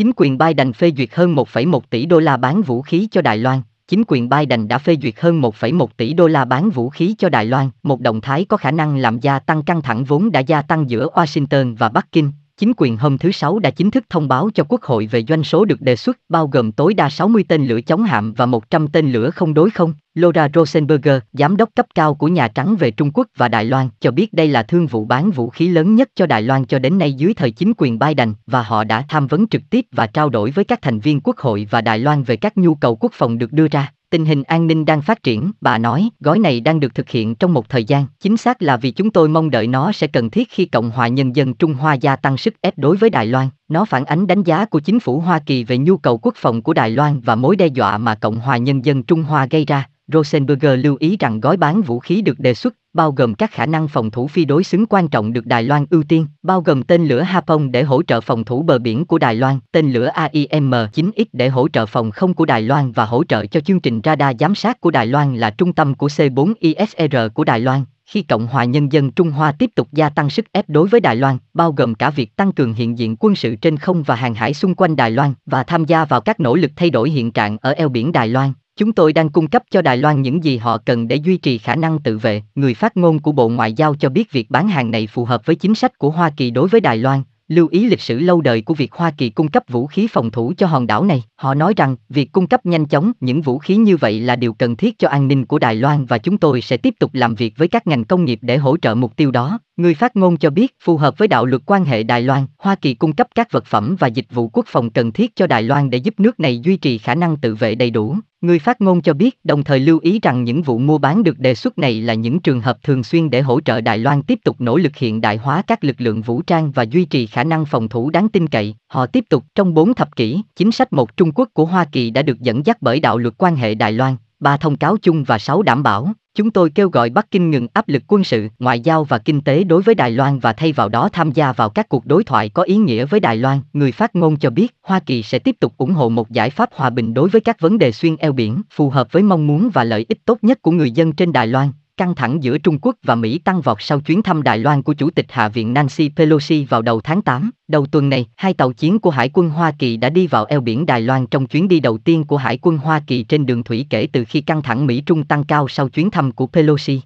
Chính quyền Biden phê duyệt hơn 1,1 tỷ đô la bán vũ khí cho Đài Loan. Chính quyền Biden đã phê duyệt hơn 1,1 tỷ đô la bán vũ khí cho Đài Loan, một động thái có khả năng làm gia tăng căng thẳng vốn đã gia tăng giữa Washington và Bắc Kinh, chính quyền hôm thứ Sáu đã chính thức thông báo cho Quốc hội về doanh số được đề xuất bao gồm tối đa 60 tên lửa chống hạm và 100 tên lửa không đối không. Laura Rosenberger, giám đốc cấp cao của Nhà Trắng về Trung Quốc và Đài Loan, cho biết đây là thương vụ bán vũ khí lớn nhất cho Đài Loan cho đến nay dưới thời chính quyền Biden và họ đã tham vấn trực tiếp và trao đổi với các thành viên Quốc hội và Đài Loan về các nhu cầu quốc phòng được đưa ra. Tình hình an ninh đang phát triển, bà nói, gói này đang được thực hiện trong một thời gian, chính xác là vì chúng tôi mong đợi nó sẽ cần thiết khi Cộng hòa Nhân dân Trung Hoa gia tăng sức ép đối với Đài Loan. Nó phản ánh đánh giá của chính phủ Hoa Kỳ về nhu cầu quốc phòng của Đài Loan và mối đe dọa mà Cộng hòa Nhân dân Trung Hoa gây ra. Rosenberger lưu ý rằng gói bán vũ khí được đề xuất bao gồm các khả năng phòng thủ phi đối xứng quan trọng được Đài Loan ưu tiên, bao gồm tên lửa Hapong để hỗ trợ phòng thủ bờ biển của Đài Loan, tên lửa AIM-9X để hỗ trợ phòng không của Đài Loan và hỗ trợ cho chương trình radar giám sát của Đài Loan là trung tâm của C4ISR của Đài Loan. Khi Cộng hòa Nhân dân Trung Hoa tiếp tục gia tăng sức ép đối với Đài Loan, bao gồm cả việc tăng cường hiện diện quân sự trên không và hàng hải xung quanh Đài Loan và tham gia vào các nỗ lực thay đổi hiện trạng ở eo biển Đài Loan, Chúng tôi đang cung cấp cho Đài Loan những gì họ cần để duy trì khả năng tự vệ. Người phát ngôn của Bộ Ngoại giao cho biết việc bán hàng này phù hợp với chính sách của Hoa Kỳ đối với Đài Loan, lưu ý lịch sử lâu đời của việc Hoa Kỳ cung cấp vũ khí phòng thủ cho hòn đảo này. Họ nói rằng, việc cung cấp nhanh chóng những vũ khí như vậy là điều cần thiết cho an ninh của Đài Loan và chúng tôi sẽ tiếp tục làm việc với các ngành công nghiệp để hỗ trợ mục tiêu đó. Người phát ngôn cho biết, phù hợp với đạo luật quan hệ Đài Loan, Hoa Kỳ cung cấp các vật phẩm và dịch vụ quốc phòng cần thiết cho Đài Loan để giúp nước này duy trì khả năng tự vệ đầy đủ. Người phát ngôn cho biết đồng thời lưu ý rằng những vụ mua bán được đề xuất này là những trường hợp thường xuyên để hỗ trợ Đài Loan tiếp tục nỗ lực hiện đại hóa các lực lượng vũ trang và duy trì khả năng phòng thủ đáng tin cậy. Họ tiếp tục trong bốn thập kỷ, chính sách một Trung Quốc của Hoa Kỳ đã được dẫn dắt bởi đạo luật quan hệ Đài Loan, ba thông cáo chung và sáu đảm bảo. Chúng tôi kêu gọi Bắc Kinh ngừng áp lực quân sự, ngoại giao và kinh tế đối với Đài Loan và thay vào đó tham gia vào các cuộc đối thoại có ý nghĩa với Đài Loan. Người phát ngôn cho biết, Hoa Kỳ sẽ tiếp tục ủng hộ một giải pháp hòa bình đối với các vấn đề xuyên eo biển, phù hợp với mong muốn và lợi ích tốt nhất của người dân trên Đài Loan. Căng thẳng giữa Trung Quốc và Mỹ tăng vọt sau chuyến thăm Đài Loan của Chủ tịch Hạ viện Nancy Pelosi vào đầu tháng 8. Đầu tuần này, hai tàu chiến của Hải quân Hoa Kỳ đã đi vào eo biển Đài Loan trong chuyến đi đầu tiên của Hải quân Hoa Kỳ trên đường thủy kể từ khi căng thẳng Mỹ-Trung tăng cao sau chuyến thăm của Pelosi.